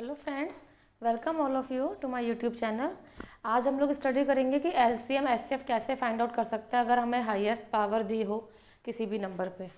Hello friends welcome all of you to my YouTube channel आज हम लोग study करेंगे कि एल सी एम कैसे फाइंड आउट कर सकते हैं अगर हमें हाईएस्ट पावर दी हो किसी भी नंबर पे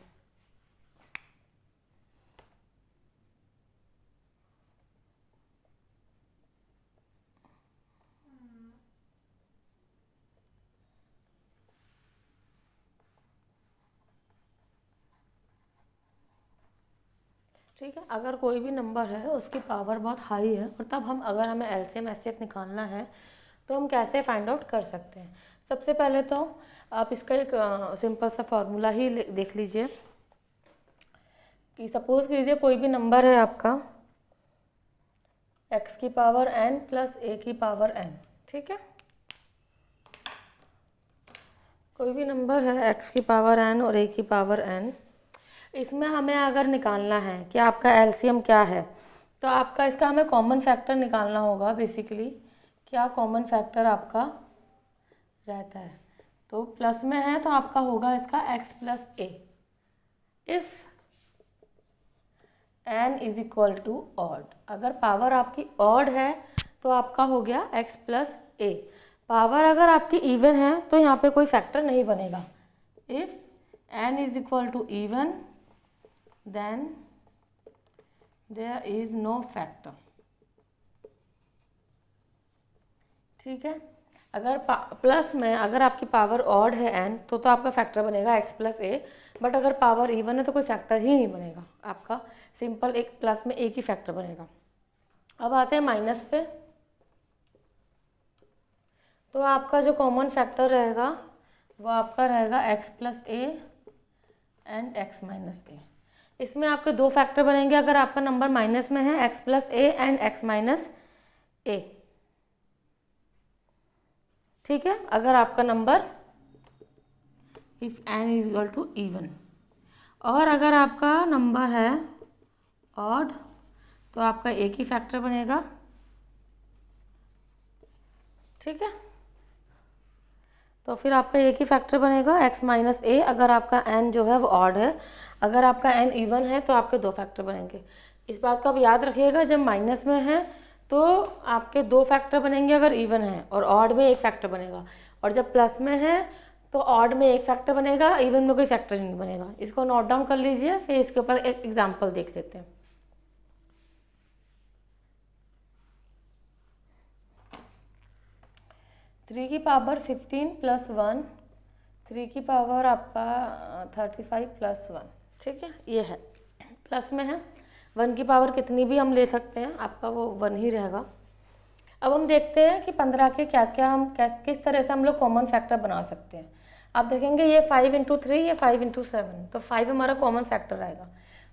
ठीक है अगर कोई भी नंबर है उसकी पावर बहुत हाई है और तब हम अगर हमें L C M S F निकालना है तो हम कैसे फाइंड आउट कर सकते हैं सबसे पहले तो आप इसका एक सिंपल सा फॉर्मूला ही देख लीजिए कि सपोज़ कीजिए कोई भी नंबर है आपका एक्स की पावर एन प्लस ए की पावर एन ठीक है कोई भी नंबर है एक्स की पावर एन और ए की पावर एन इसमें हमें अगर निकालना है कि आपका एलसीएम क्या है तो आपका इसका हमें कॉमन फैक्टर निकालना होगा बेसिकली क्या कॉमन फैक्टर आपका रहता है तो प्लस में है तो आपका होगा इसका x plus a if n is equal to odd अगर पावर आपकी ऑड है तो आपका हो गया एक्स प्लस ए पावर अगर आपकी इवन है तो यहाँ पे कोई फैक्टर नहीं बनेगा if n is equal to even then there is no factor ठीक है अगर प्लस में अगर आपकी पावर ऑड है एन तो तो आपका फैक्टर बनेगा एक्स प्लस ए बट अगर पावर इवन है तो कोई फैक्टर ही नहीं बनेगा आपका सिंपल एक प्लस में एक ही फैक्टर बनेगा अब आते हैं माइनस पे तो आपका जो कॉमन फैक्टर रहेगा वो आपका रहेगा x plus a and x minus a इसमें आपके दो फैक्टर बनेंगे अगर आपका नंबर माइनस में है x plus a and x minus a ठीक है अगर आपका number if n is equal to even और अगर आपका नंबर है ऑड तो आपका एक ही फैक्टर बनेगा ठीक है तो फिर आपका एक ही फैक्टर बनेगा x माइनस ए अगर आपका n जो है वो ऑड है अगर आपका n इवन है तो आपके दो फैक्टर बनेंगे इस बात को आप याद रखिएगा जब माइनस में है तो आपके दो फैक्टर बनेंगे अगर इवन है और ऑड में एक फैक्टर बनेगा और जब प्लस में है तो ऑड में एक फैक्टर बनेगा इवन में कोई फैक्टर नहीं बनेगा इसको नोट डाउन कर लीजिए फिर इसके ऊपर एक एग्जाम्पल देख लेते हैं थ्री की power fifteen plus one three की पावर आपका थर्टी फाइव प्लस वन ठीक है ये है प्लस में है वन की पावर कितनी भी हम ले सकते हैं आपका वो वन ही रहेगा अब हम देखते हैं कि पंद्रह के क्या क्या हम कैस किस तरह से हम लोग कॉमन फैक्टर बना सकते हैं आप देखेंगे ये फाइव इंटू थ्री ये फाइव इंटू सेवन तो फाइव हमारा कॉमन फैक्टर आएगा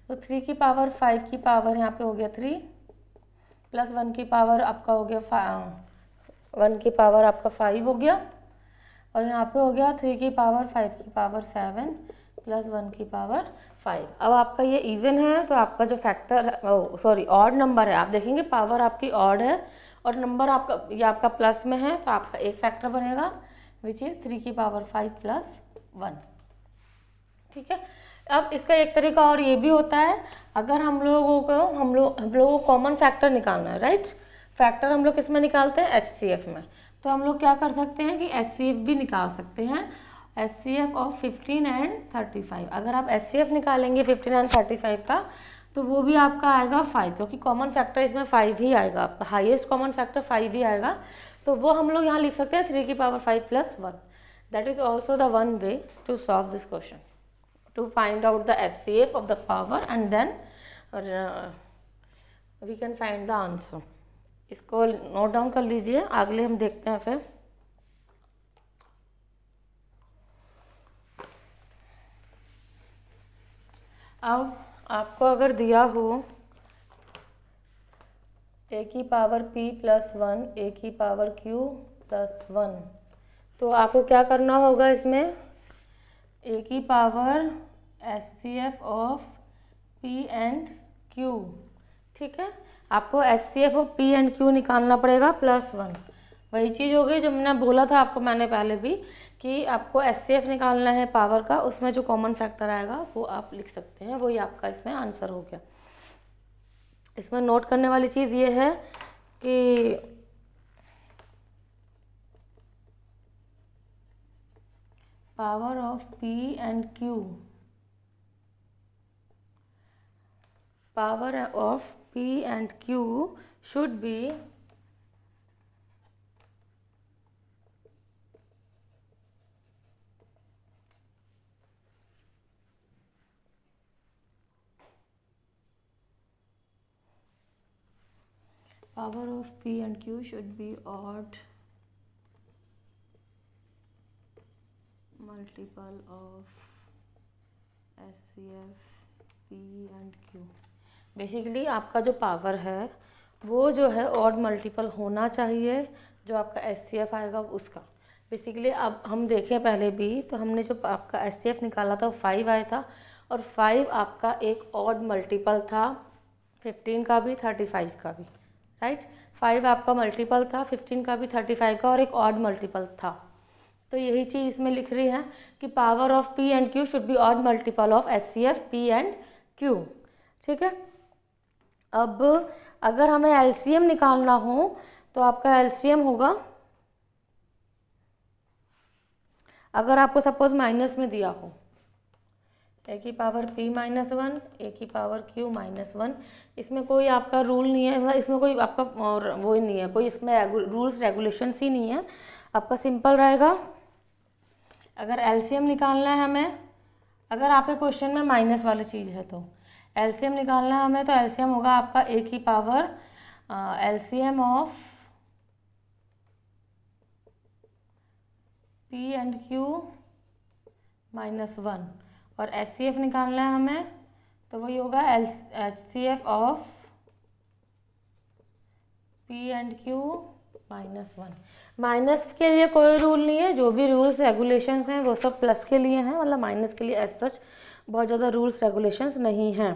तो थ्री की पावर फाइव की पावर यहाँ पे हो गया थ्री प्लस वन की पावर आपका हो गया वन की पावर आपका फाइव हो गया और यहाँ पे हो गया थ्री की पावर फाइव की पावर सेवन प्लस वन की पावर फाइव अब आपका ये इवन है तो आपका जो फैक्टर सॉरी ऑड नंबर है आप देखेंगे पावर आपकी ऑड है और नंबर आपका ये आपका प्लस में है तो आपका एक फैक्टर बनेगा विच इज़ थ्री की पावर फाइव प्लस वन ठीक है अब इसका एक तरीका और ये भी होता है अगर हम लोगों को हम लोग हम लोगों को कॉमन फैक्टर निकालना है राइट फैक्टर हम लोग किस में निकालते हैं एच में तो हम लोग क्या कर सकते हैं कि एस भी निकाल सकते हैं S C F of fifteen and thirty five अगर आप एस सी एफ निकालेंगे फिफ्टीन एंड थर्टी फाइव का तो वो भी आपका आएगा फाइव क्योंकि कॉमन फैक्टर इसमें फाइव ही आएगा आपका हाइएस्ट कॉमन फैक्टर फाइव ही आएगा तो वो हम लोग यहाँ लिख सकते हैं थ्री की power five plus one that is also the one way to solve this question to find out the S C F of the power and then we can find the answer इसको note down कर लीजिए अगले हम देखते हैं फिर अब आपको अगर दिया हो ए की power p plus one a की पावर क्यू प्लस वन तो आपको क्या करना होगा इसमें ए की power S C F of p and q ठीक है आपको एस सी एफ और पी एंड क्यू निकालना पड़ेगा प्लस वन वही चीज़ हो गई जो मैंने बोला था आपको मैंने पहले भी कि आपको एस सी एफ निकालना है पावर का उसमें जो कॉमन फैक्टर आएगा वो आप लिख सकते हैं वही आपका इसमें आंसर हो गया इसमें नोट करने वाली चीज़ ये है कि power of p and q power of P and Q should be power of P and Q should be odd multiple of SCF P and Q. Basically आपका जो पावर है वो जो है ऑड मल्टीपल होना चाहिए जो आपका एस आएगा उसका बेसिकली अब हम देखें पहले भी तो हमने जो आपका एस निकाला था वो फाइव आया था और फाइव आपका एक ऑड मल्टीपल था फिफ्टीन का भी थर्टी फाइव का भी राइट फाइव आपका मल्टीपल था फिफ्टीन का भी थर्टी फाइव का और एक ऑड मल्टीपल था तो यही चीज़ इसमें लिख रही है कि power of p and q should be odd multiple of S C F p and q ठीक है अब अगर हमें एलसीएम निकालना हो तो आपका एलसीएम होगा अगर आपको सपोज माइनस में दिया हो ए की power p minus one a की पावर क्यू माइनस वन इसमें कोई आपका रूल नहीं है मतलब इसमें कोई आपका वो ही नहीं है कोई इसमें रूल्स रेगुलेशंस ही नहीं है आपका सिंपल रहेगा अगर एलसीएम निकालना है हमें अगर आपके क्वेश्चन में माइनस वाली चीज़ है तो एलसीएम निकालना है हमें तो एलसीएम होगा आपका ए की power LCM of p and q minus one और एस सी एफ निकालना है हमें तो वही होगा L H C F of p and q minus one minus के लिए कोई रूल नहीं है जो भी रूल्स रेगुलेशंस हैं वो सब प्लस के लिए हैं मतलब माइनस के लिए एज सच बहुत ज़्यादा रूल्स रेगुलेशंस नहीं हैं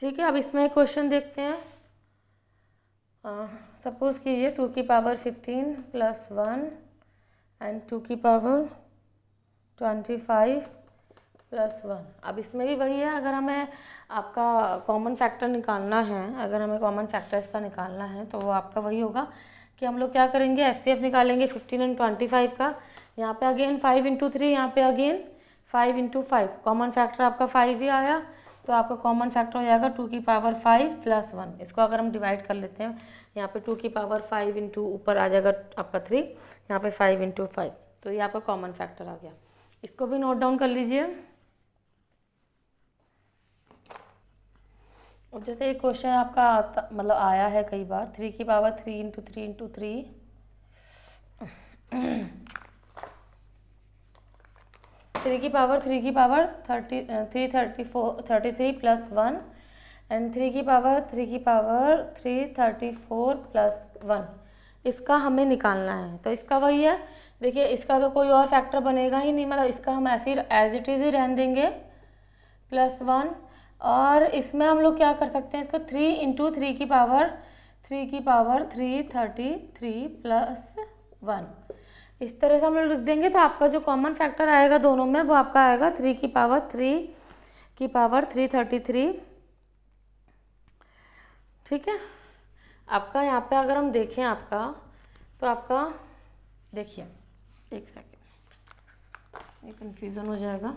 ठीक है अब इसमें क्वेश्चन देखते हैं सपोज़ कीजिए टू की power fifteen plus one and two की power twenty five plus one अब इसमें भी वही है अगर हमें आपका कॉमन फैक्टर निकालना है अगर हमें कॉमन फैक्टर्स का निकालना है तो वो आपका वही होगा कि हम लोग क्या करेंगे एस निकालेंगे फिफ्टीन एंड ट्वेंटी फाइव का यहाँ पे अगेन फाइव इंटू थ्री यहाँ पे again five into five common factor आपका फाइव ही आया तो आपका कॉमन फैक्टर हो जाएगा टू की पावर फाइव प्लस वन इसको अगर हम डिवाइड कर लेते हैं यहाँ पे टू की पावर फाइव इंटू ऊपर आ जाएगा आपका थ्री यहाँ पे फाइव इंटू फाइव तो ये आपका कॉमन फैक्टर आ गया इसको भी नोट डाउन कर लीजिए और जैसे एक क्वेश्चन आपका मतलब आया है कई बार थ्री की power three into three into three three की पावर थ्री की power thirty three thirty four thirty three plus one and three की पावर थ्री की power three thirty four plus one इसका हमें निकालना है तो इसका वही है देखिए इसका तो कोई और फैक्टर बनेगा ही नहीं मतलब इसका हम ऐसे ही एज इट इज़ ही रहने देंगे प्लस वन और इसमें हम लोग क्या कर सकते हैं इसको थ्री इंटू थ्री की पावर थ्री की power three thirty three plus one इस तरह से हम लोग लिख देंगे तो आपका जो कॉमन फैक्टर आएगा दोनों में वो आपका आएगा थ्री की पावर थ्री की पावर थ्री थर्टी थ्री ठीक है आपका यहाँ पे अगर हम देखें आपका तो आपका देखिए एक सेकेंड ये कन्फ्यूज़न हो जाएगा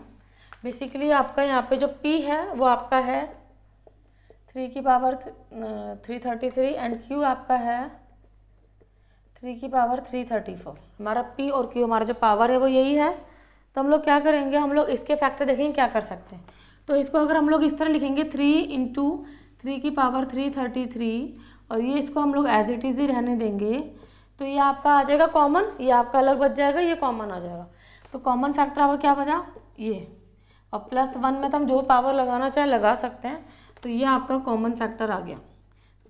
बेसिकली आपका यहाँ पे जो पी है वो आपका है थ्री की power three thirty three and q आपका है थ्री की पावर थ्री थर्टी फोर हमारा पी और क्यू हमारा जो पावर है वो यही है तो हम लोग क्या करेंगे हम लोग इसके फैक्टर देखेंगे क्या कर सकते हैं तो इसको अगर हम लोग इस तरह लिखेंगे थ्री इंटू थ्री की पावर थ्री थर्टी थ्री और ये इसको हम लोग एज इट इज़ ही रहने देंगे तो ये आपका आ जाएगा कॉमन ये आपका अलग बच जाएगा ये कॉमन आ जाएगा तो कॉमन फैक्टर आपका क्या बचा ये और प्लस वन में तो हम जो पावर लगाना चाहे लगा सकते हैं तो ये आपका कॉमन फैक्टर आ गया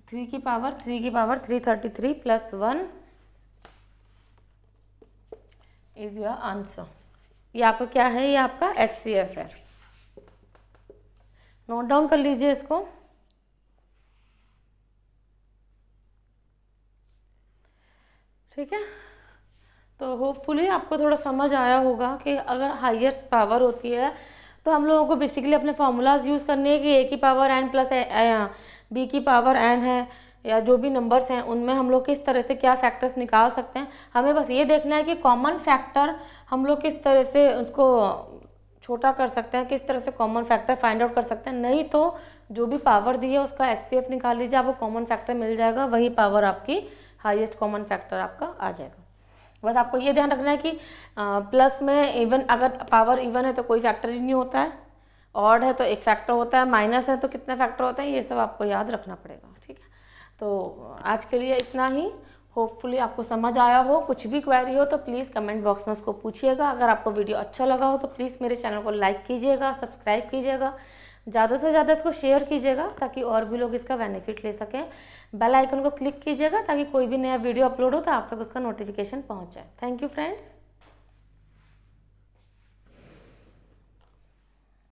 थ्री की पावर थ्री की power three thirty three plus one is your answer ये आपका क्या है ये आपका एस सी एफ है नोट डाउन कर लीजिए इसको ठीक है तो होपफुली आपको थोड़ा समझ आया होगा कि अगर हाइएस्ट पावर होती है तो हम लोगों को बेसिकली अपने फार्मूलाज यूज़ करने हैं कि ए की पावर एन प्लस बी की पावर एन है या जो भी नंबर्स हैं उनमें हम लोग किस तरह से क्या फैक्टर्स निकाल सकते हैं हमें बस ये देखना है कि कॉमन फैक्टर हम लोग किस तरह से उसको छोटा कर सकते हैं किस तरह से कॉमन फैक्टर फाइंड आउट कर सकते हैं नहीं तो जो भी पावर दी है उसका एस निकाल लीजिए आपको कॉमन फैक्टर मिल जाएगा वही पावर आपकी हाइएस्ट कॉमन फैक्टर आपका आ जाएगा बस आपको ये ध्यान रखना है कि आ, प्लस में इवन अगर पावर इवन है तो कोई फैक्टर ही नहीं होता है ऑड है तो एक फैक्टर होता है माइनस है तो कितने फैक्टर होते हैं ये सब आपको याद रखना पड़ेगा तो आज के लिए इतना ही होपफुली आपको समझ आया हो कुछ भी क्वेरी हो तो प्लीज़ कमेंट बॉक्स में उसको पूछिएगा अगर आपको वीडियो अच्छा लगा हो तो प्लीज़ मेरे चैनल को लाइक कीजिएगा सब्सक्राइब कीजिएगा ज़्यादा से ज़्यादा इसको शेयर कीजिएगा ताकि और भी लोग इसका बेनिफिट ले सकें बेल आइकन को क्लिक कीजिएगा ताकि कोई भी नया वीडियो अपलोड हो तो आप तक उसका नोटिफिकेशन पहुँच जाए थैंक यू फ्रेंड्स